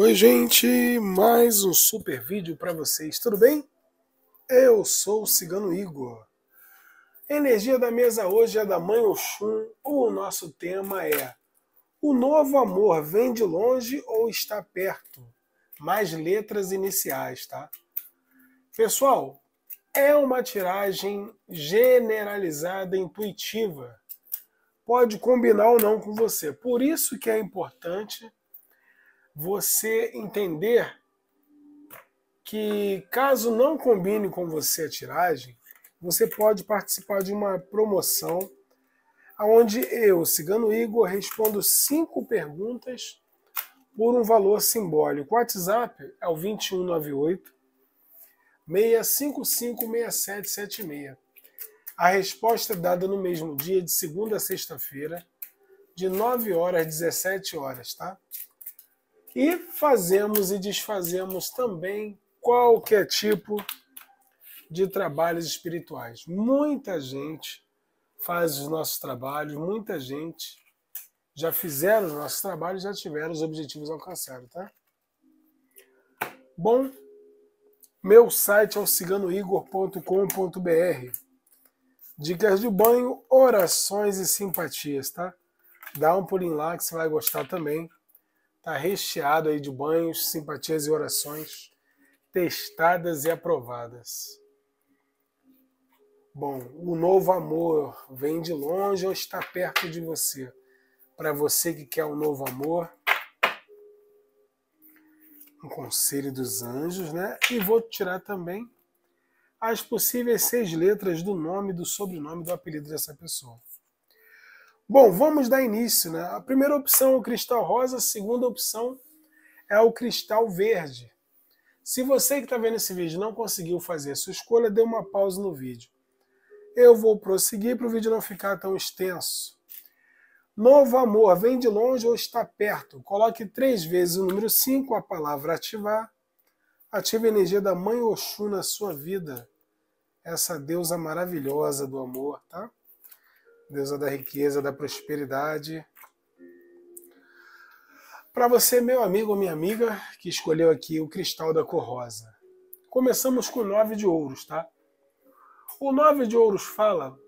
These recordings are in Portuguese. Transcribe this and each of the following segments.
Oi, gente, mais um super vídeo para vocês, tudo bem? Eu sou o Cigano Igor. A energia da mesa hoje é da Mãe Oxum, o nosso tema é O novo amor vem de longe ou está perto? Mais letras iniciais, tá? Pessoal, é uma tiragem generalizada, intuitiva. Pode combinar ou não com você. Por isso que é importante você entender que caso não combine com você a tiragem, você pode participar de uma promoção onde eu, Cigano Igor, respondo cinco perguntas por um valor simbólico. O WhatsApp é o 2198 -6776. A resposta é dada no mesmo dia, de segunda a sexta-feira, de 9 horas às 17 horas, tá? E fazemos e desfazemos também qualquer tipo de trabalhos espirituais. Muita gente faz os nossos trabalhos, muita gente já fizeram os nossos trabalhos, já tiveram os objetivos alcançados, tá? Bom, meu site é o ciganoigor.com.br. Dicas de banho, orações e simpatias, tá? Dá um pulinho lá que você vai gostar também está recheado aí de banhos, simpatias e orações testadas e aprovadas. Bom, o novo amor vem de longe ou está perto de você? Para você que quer um novo amor, um conselho dos anjos, né? E vou tirar também as possíveis seis letras do nome do sobrenome do apelido dessa pessoa. Bom, vamos dar início. Né? A primeira opção é o cristal rosa, a segunda opção é o cristal verde. Se você que está vendo esse vídeo não conseguiu fazer a sua escolha, dê uma pausa no vídeo. Eu vou prosseguir para o vídeo não ficar tão extenso. Novo amor, vem de longe ou está perto. Coloque três vezes o número 5, a palavra ativar. Ative a energia da Mãe Oxu na sua vida. Essa deusa maravilhosa do amor, tá? Deus da riqueza, da prosperidade. Para você, meu amigo ou minha amiga, que escolheu aqui o cristal da cor rosa. Começamos com o nove de ouros, tá? O nove de ouros fala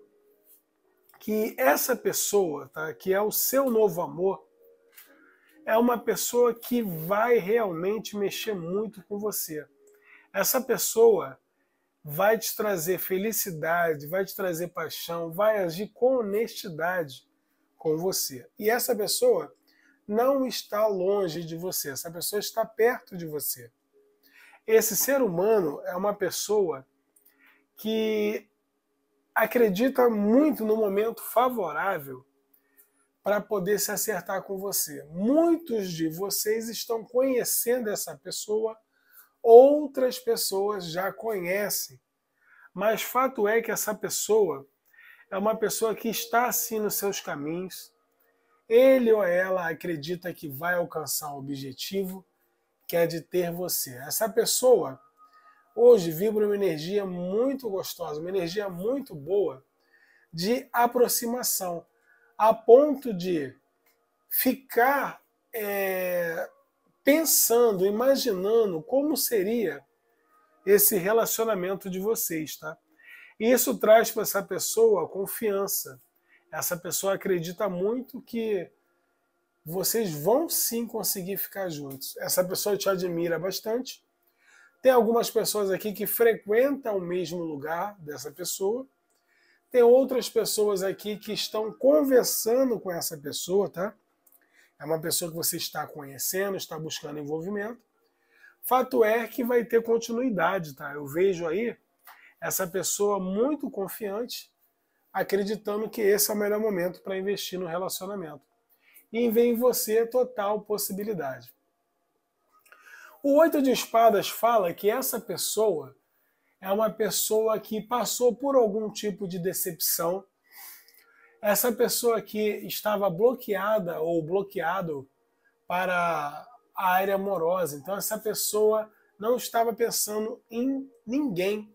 que essa pessoa, tá, que é o seu novo amor, é uma pessoa que vai realmente mexer muito com você. Essa pessoa, vai te trazer felicidade, vai te trazer paixão, vai agir com honestidade com você. E essa pessoa não está longe de você, essa pessoa está perto de você. Esse ser humano é uma pessoa que acredita muito no momento favorável para poder se acertar com você. Muitos de vocês estão conhecendo essa pessoa outras pessoas já conhecem. Mas fato é que essa pessoa é uma pessoa que está assim nos seus caminhos. Ele ou ela acredita que vai alcançar o objetivo que é de ter você. Essa pessoa hoje vibra uma energia muito gostosa, uma energia muito boa de aproximação, a ponto de ficar é, pensando, imaginando como seria esse relacionamento de vocês, tá? E isso traz para essa pessoa confiança. Essa pessoa acredita muito que vocês vão sim conseguir ficar juntos. Essa pessoa te admira bastante. Tem algumas pessoas aqui que frequentam o mesmo lugar dessa pessoa. Tem outras pessoas aqui que estão conversando com essa pessoa, tá? É uma pessoa que você está conhecendo, está buscando envolvimento. Fato é que vai ter continuidade, tá? Eu vejo aí essa pessoa muito confiante, acreditando que esse é o melhor momento para investir no relacionamento. E vem em você total possibilidade. O Oito de Espadas fala que essa pessoa é uma pessoa que passou por algum tipo de decepção essa pessoa que estava bloqueada ou bloqueado para a área amorosa. Então, essa pessoa não estava pensando em ninguém,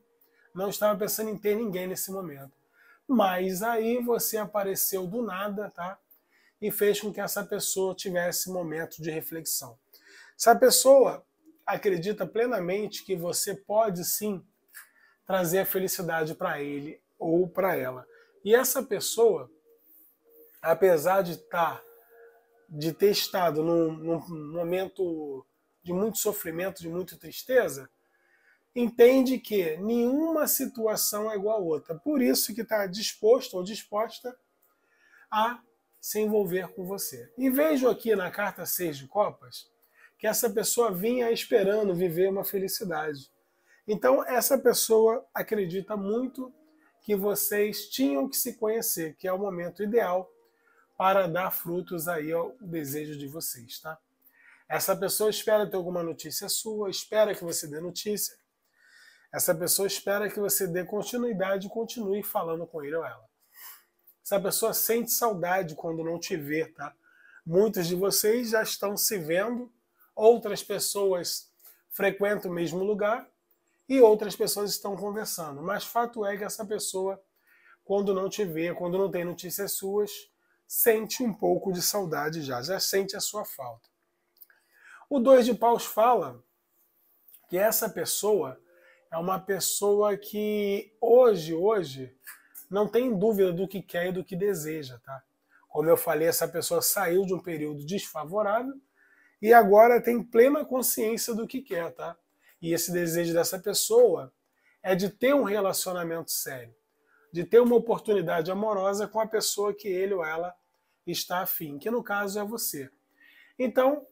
não estava pensando em ter ninguém nesse momento. Mas aí você apareceu do nada, tá? E fez com que essa pessoa tivesse momento de reflexão. Se a pessoa acredita plenamente que você pode sim trazer a felicidade para ele ou para ela. E essa pessoa, apesar de estar, tá, de ter estado num, num momento de muito sofrimento, de muita tristeza, entende que nenhuma situação é igual a outra. Por isso que está disposto ou disposta a se envolver com você. E vejo aqui na carta 6 de Copas que essa pessoa vinha esperando viver uma felicidade. Então, essa pessoa acredita muito que vocês tinham que se conhecer, que é o momento ideal para dar frutos aí ao desejo de vocês, tá? Essa pessoa espera ter alguma notícia sua, espera que você dê notícia. Essa pessoa espera que você dê continuidade e continue falando com ele ou ela. Essa pessoa sente saudade quando não te vê, tá? Muitos de vocês já estão se vendo, outras pessoas frequentam o mesmo lugar e outras pessoas estão conversando. Mas fato é que essa pessoa, quando não te vê, quando não tem notícias suas, sente um pouco de saudade já, já sente a sua falta. O dois de paus fala que essa pessoa é uma pessoa que hoje, hoje, não tem dúvida do que quer e do que deseja, tá? Como eu falei, essa pessoa saiu de um período desfavorável e agora tem plena consciência do que quer, tá? e esse desejo dessa pessoa é de ter um relacionamento sério, de ter uma oportunidade amorosa com a pessoa que ele ou ela está afim, que no caso é você. Então,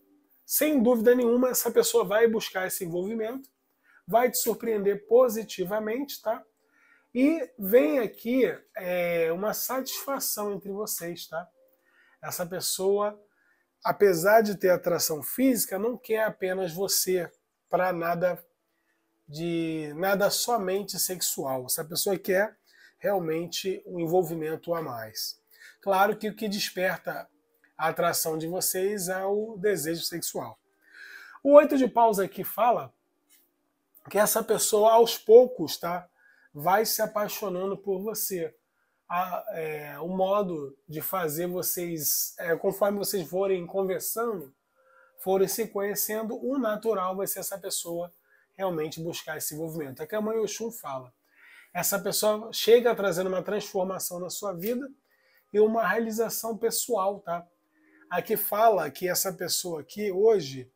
sem dúvida nenhuma, essa pessoa vai buscar esse envolvimento, vai te surpreender positivamente, tá? E vem aqui é, uma satisfação entre vocês, tá? Essa pessoa, apesar de ter atração física, não quer apenas você, para nada de nada somente sexual. essa pessoa quer realmente um envolvimento a mais. Claro que o que desperta a atração de vocês é o desejo sexual. O oito de pausa aqui fala que essa pessoa aos poucos, tá, vai se apaixonando por você. A, é, o modo de fazer vocês, é, conforme vocês forem conversando, forem se conhecendo, o natural vai ser essa pessoa realmente buscar esse movimento. É que a mãe Oxum fala. Essa pessoa chega trazendo uma transformação na sua vida e uma realização pessoal, tá? Aqui fala que essa pessoa aqui hoje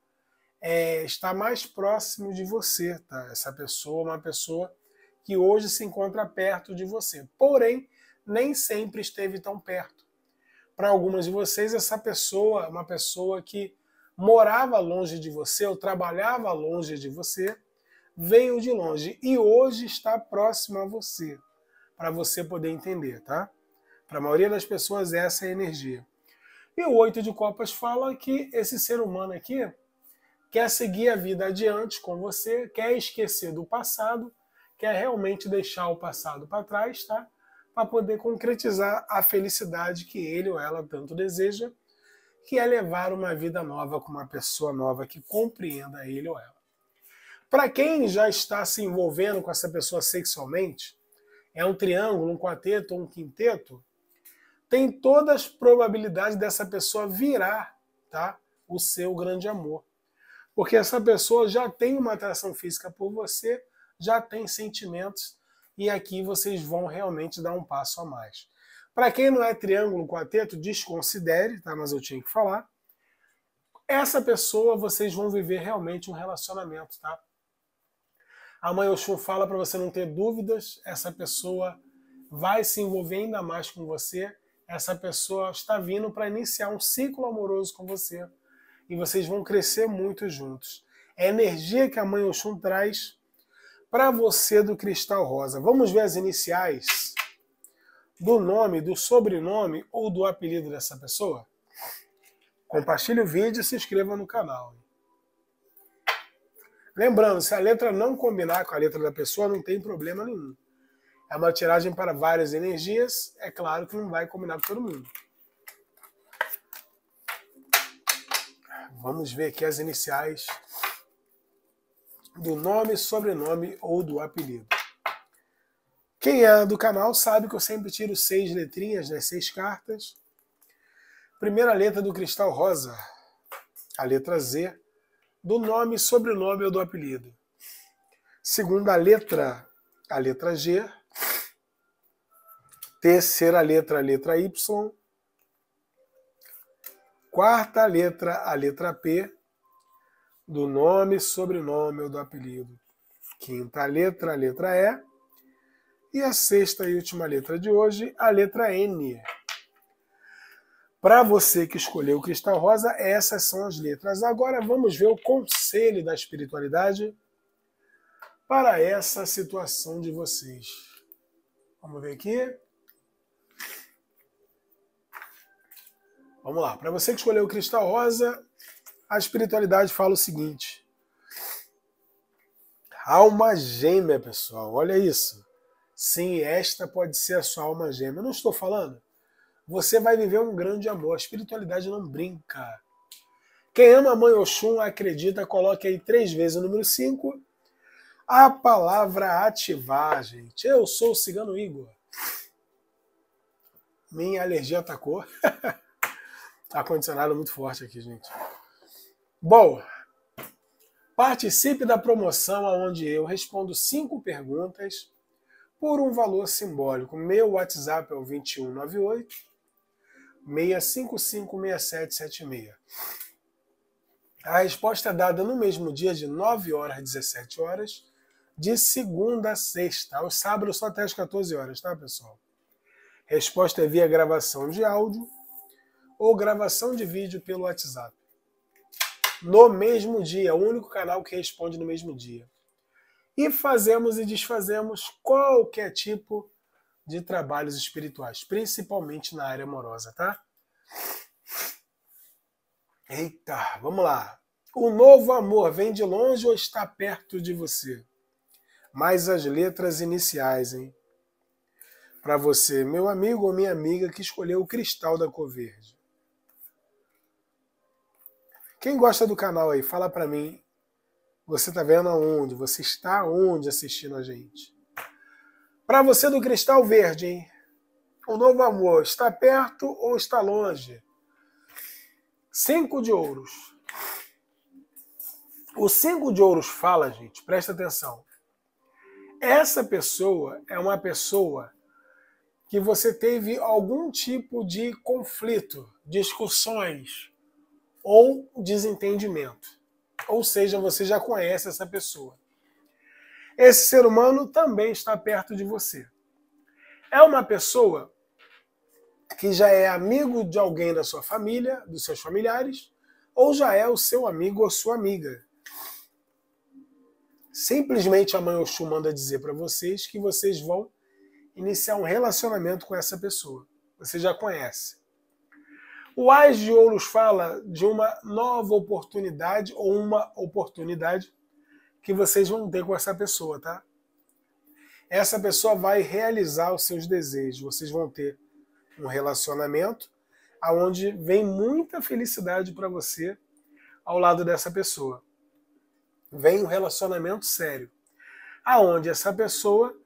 é, está mais próximo de você, tá? Essa pessoa é uma pessoa que hoje se encontra perto de você. Porém, nem sempre esteve tão perto. Para algumas de vocês, essa pessoa é uma pessoa que morava longe de você ou trabalhava longe de você, veio de longe e hoje está próximo a você, para você poder entender, tá? Para a maioria das pessoas, essa é a energia. E o Oito de Copas fala que esse ser humano aqui quer seguir a vida adiante com você, quer esquecer do passado, quer realmente deixar o passado para trás, tá? Para poder concretizar a felicidade que ele ou ela tanto deseja que é levar uma vida nova com uma pessoa nova que compreenda ele ou ela. Para quem já está se envolvendo com essa pessoa sexualmente, é um triângulo, um quarteto ou um quinteto, tem todas as probabilidades dessa pessoa virar tá, o seu grande amor. Porque essa pessoa já tem uma atração física por você, já tem sentimentos, e aqui vocês vão realmente dar um passo a mais. Para quem não é triângulo, quarteto, desconsidere, tá? Mas eu tinha que falar. Essa pessoa vocês vão viver realmente um relacionamento, tá? A mãe Oxum fala para você não ter dúvidas, essa pessoa vai se envolver ainda mais com você. Essa pessoa está vindo para iniciar um ciclo amoroso com você e vocês vão crescer muito juntos. É a energia que a mãe Oxum traz para você do cristal rosa. Vamos ver as iniciais do nome, do sobrenome ou do apelido dessa pessoa? Compartilhe o vídeo e se inscreva no canal. Lembrando, se a letra não combinar com a letra da pessoa, não tem problema nenhum. É uma tiragem para várias energias, é claro que não vai combinar com todo mundo. Vamos ver aqui as iniciais do nome, sobrenome ou do apelido. Quem é do canal sabe que eu sempre tiro seis letrinhas, né? seis cartas. Primeira letra do cristal rosa, a letra Z, do nome, sobrenome ou do apelido. Segunda letra, a letra G. Terceira letra, a letra Y. Quarta letra, a letra P, do nome, sobrenome ou do apelido. Quinta letra, a letra E e a sexta e última letra de hoje, a letra N. Para você que escolheu o cristal rosa, essas são as letras. Agora vamos ver o conselho da espiritualidade para essa situação de vocês. Vamos ver aqui. Vamos lá. Para você que escolheu o cristal rosa, a espiritualidade fala o seguinte: alma gêmea, pessoal. Olha isso. Sim, esta pode ser a sua alma gêmea. Eu não estou falando. Você vai viver um grande amor. A espiritualidade não brinca. Quem ama a mãe Oxum, acredita, coloque aí três vezes o número cinco. A palavra ativar, gente. Eu sou o cigano Igor. Minha alergia atacou. tá condicionado muito forte aqui, gente. Bom, participe da promoção onde eu respondo cinco perguntas por um valor simbólico. Meu WhatsApp é o 2198 6776 A resposta é dada no mesmo dia, de 9 horas às 17 horas, de segunda a sexta. ao sábado só até às 14 horas, tá, pessoal? Resposta é via gravação de áudio ou gravação de vídeo pelo WhatsApp. No mesmo dia, o único canal que responde no mesmo dia e fazemos e desfazemos qualquer tipo de trabalhos espirituais, principalmente na área amorosa, tá? Eita, vamos lá. O novo amor vem de longe ou está perto de você? Mais as letras iniciais, hein? Para você, meu amigo ou minha amiga que escolheu o cristal da cor verde. Quem gosta do canal aí, fala para mim você está vendo aonde? Você está onde assistindo a gente? Para você do Cristal Verde, hein? O novo amor está perto ou está longe? Cinco de ouros. O cinco de ouros fala, gente, presta atenção. Essa pessoa é uma pessoa que você teve algum tipo de conflito, discussões ou desentendimento ou seja, você já conhece essa pessoa. Esse ser humano também está perto de você. É uma pessoa que já é amigo de alguém da sua família, dos seus familiares, ou já é o seu amigo ou sua amiga. Simplesmente a mãe Oxum manda dizer para vocês que vocês vão iniciar um relacionamento com essa pessoa. Você já conhece. O Ais de Ouros fala de uma nova oportunidade ou uma oportunidade que vocês vão ter com essa pessoa, tá? Essa pessoa vai realizar os seus desejos. Vocês vão ter um relacionamento aonde vem muita felicidade para você ao lado dessa pessoa. Vem um relacionamento sério, aonde essa pessoa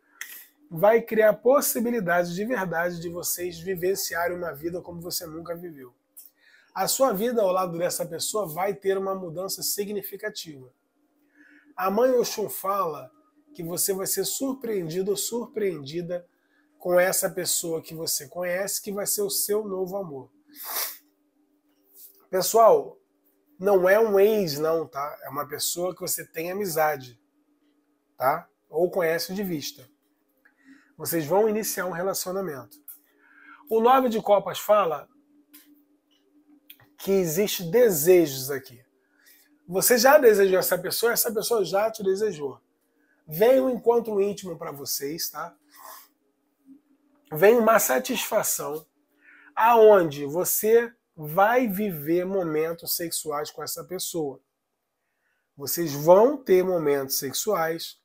vai criar possibilidades de verdade de vocês vivenciarem uma vida como você nunca viveu a sua vida ao lado dessa pessoa vai ter uma mudança significativa. A mãe Oxum fala que você vai ser surpreendido ou surpreendida com essa pessoa que você conhece, que vai ser o seu novo amor. Pessoal, não é um ex, não, tá? É uma pessoa que você tem amizade, tá? Ou conhece de vista. Vocês vão iniciar um relacionamento. O nove de copas fala que existe desejos aqui. Você já desejou essa pessoa, essa pessoa já te desejou. Vem um encontro íntimo para vocês, tá? Vem uma satisfação aonde você vai viver momentos sexuais com essa pessoa. Vocês vão ter momentos sexuais.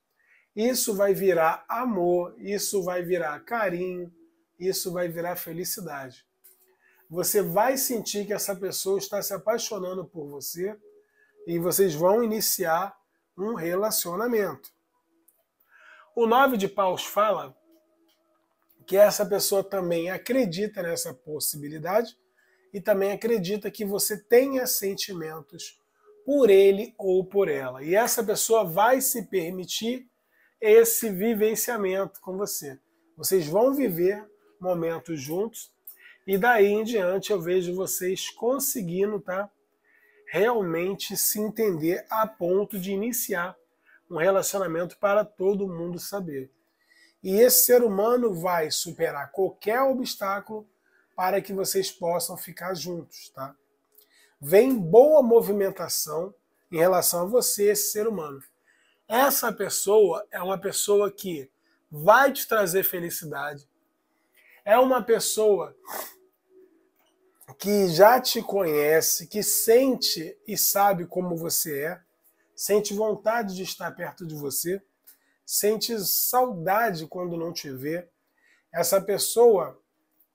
Isso vai virar amor, isso vai virar carinho, isso vai virar felicidade você vai sentir que essa pessoa está se apaixonando por você e vocês vão iniciar um relacionamento. O nove de paus fala que essa pessoa também acredita nessa possibilidade e também acredita que você tenha sentimentos por ele ou por ela. E essa pessoa vai se permitir esse vivenciamento com você. Vocês vão viver momentos juntos e daí em diante eu vejo vocês conseguindo, tá? Realmente se entender a ponto de iniciar um relacionamento para todo mundo saber. E esse ser humano vai superar qualquer obstáculo para que vocês possam ficar juntos, tá? Vem boa movimentação em relação a você, esse ser humano. Essa pessoa é uma pessoa que vai te trazer felicidade. É uma pessoa que já te conhece, que sente e sabe como você é, sente vontade de estar perto de você, sente saudade quando não te vê. Essa pessoa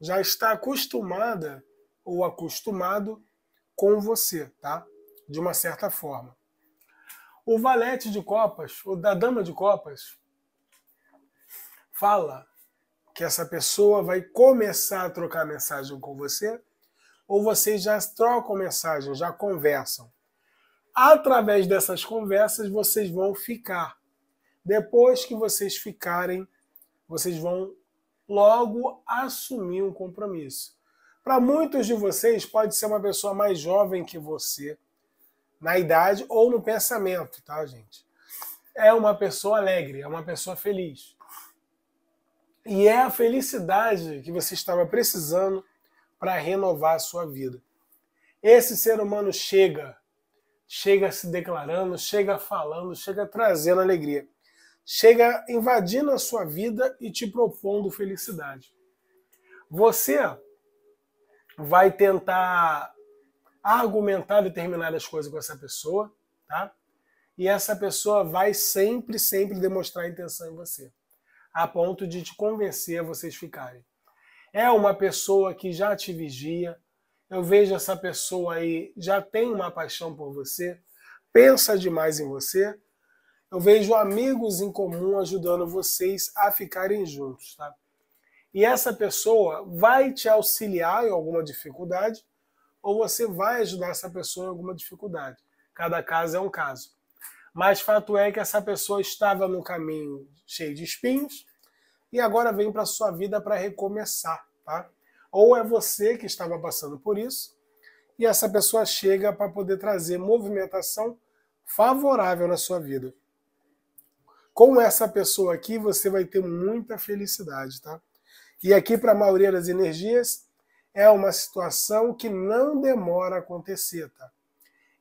já está acostumada ou acostumado com você, tá? De uma certa forma. O valete de copas, ou da dama de copas, fala que essa pessoa vai começar a trocar mensagem com você ou vocês já trocam mensagem, já conversam. Através dessas conversas, vocês vão ficar. Depois que vocês ficarem, vocês vão logo assumir um compromisso. Para muitos de vocês, pode ser uma pessoa mais jovem que você, na idade ou no pensamento, tá, gente? É uma pessoa alegre, é uma pessoa feliz. E é a felicidade que você estava precisando para renovar a sua vida. Esse ser humano chega, chega se declarando, chega falando, chega trazendo alegria, chega invadindo a sua vida e te propondo felicidade. Você vai tentar argumentar determinadas coisas com essa pessoa, tá? E essa pessoa vai sempre, sempre demonstrar intenção em você, a ponto de te convencer a vocês ficarem é uma pessoa que já te vigia. Eu vejo essa pessoa aí, já tem uma paixão por você, pensa demais em você. Eu vejo amigos em comum ajudando vocês a ficarem juntos, tá? E essa pessoa vai te auxiliar em alguma dificuldade ou você vai ajudar essa pessoa em alguma dificuldade. Cada caso é um caso. Mas fato é que essa pessoa estava no caminho cheio de espinhos, e agora vem para a sua vida para recomeçar, tá? Ou é você que estava passando por isso e essa pessoa chega para poder trazer movimentação favorável na sua vida. Com essa pessoa aqui, você vai ter muita felicidade, tá? E aqui, para a maioria das energias, é uma situação que não demora a acontecer, tá?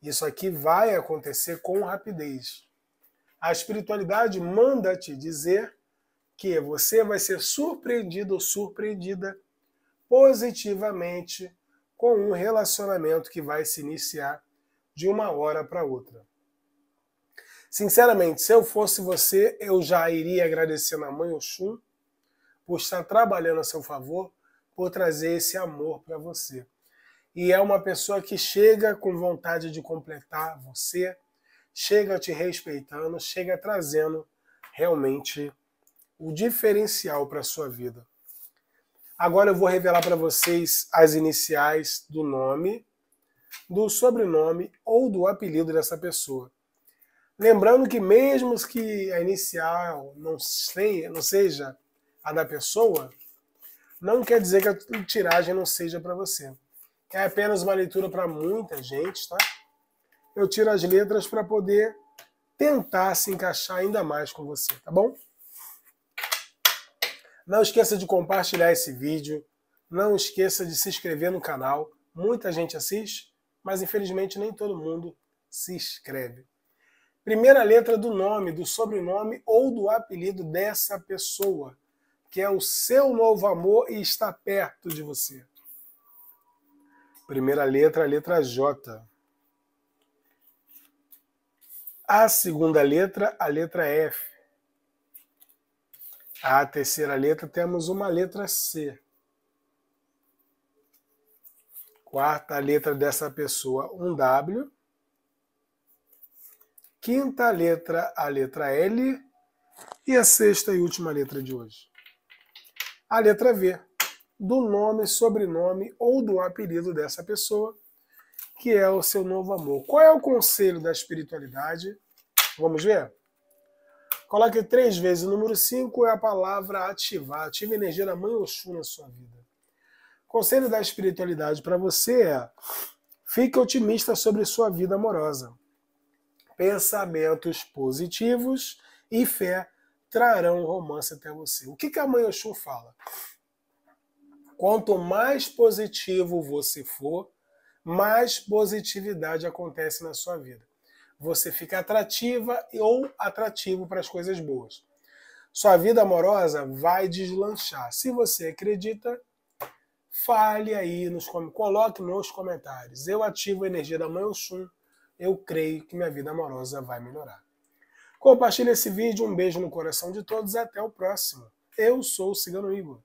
Isso aqui vai acontecer com rapidez. A espiritualidade manda te dizer que você vai ser surpreendido ou surpreendida positivamente com um relacionamento que vai se iniciar de uma hora para outra. Sinceramente, se eu fosse você, eu já iria agradecer a mãe Oxum por estar trabalhando a seu favor, por trazer esse amor para você. E é uma pessoa que chega com vontade de completar você, chega te respeitando, chega trazendo realmente o diferencial para a sua vida. Agora eu vou revelar para vocês as iniciais do nome, do sobrenome ou do apelido dessa pessoa. Lembrando que mesmo que a inicial não, não seja a da pessoa, não quer dizer que a tiragem não seja para você. É apenas uma leitura para muita gente, tá? Eu tiro as letras para poder tentar se encaixar ainda mais com você, tá bom? Não esqueça de compartilhar esse vídeo. Não esqueça de se inscrever no canal. Muita gente assiste, mas infelizmente nem todo mundo se inscreve. Primeira letra do nome, do sobrenome ou do apelido dessa pessoa, que é o seu novo amor e está perto de você. Primeira letra, a letra J. A segunda letra, a letra F. A terceira letra temos uma letra C. Quarta letra dessa pessoa, um W. Quinta letra, a letra L. E a sexta e última letra de hoje. A letra V, do nome, sobrenome ou do apelido dessa pessoa, que é o seu novo amor. Qual é o conselho da espiritualidade? Vamos ver? Coloque três vezes. O número cinco é a palavra ativar. Ative a energia da Mãe Oxum na sua vida. O conselho da espiritualidade para você é fique otimista sobre sua vida amorosa. Pensamentos positivos e fé trarão romance até você. O que, que a Mãe Oxum fala? Quanto mais positivo você for, mais positividade acontece na sua vida. Você fica atrativa ou atrativo para as coisas boas. Sua vida amorosa vai deslanchar. Se você acredita, fale aí, nos coloque nos comentários. Eu ativo a energia da Mãe Oxum. Eu creio que minha vida amorosa vai melhorar. Compartilhe esse vídeo, um beijo no coração de todos, até o próximo. Eu sou o Cigano Igor.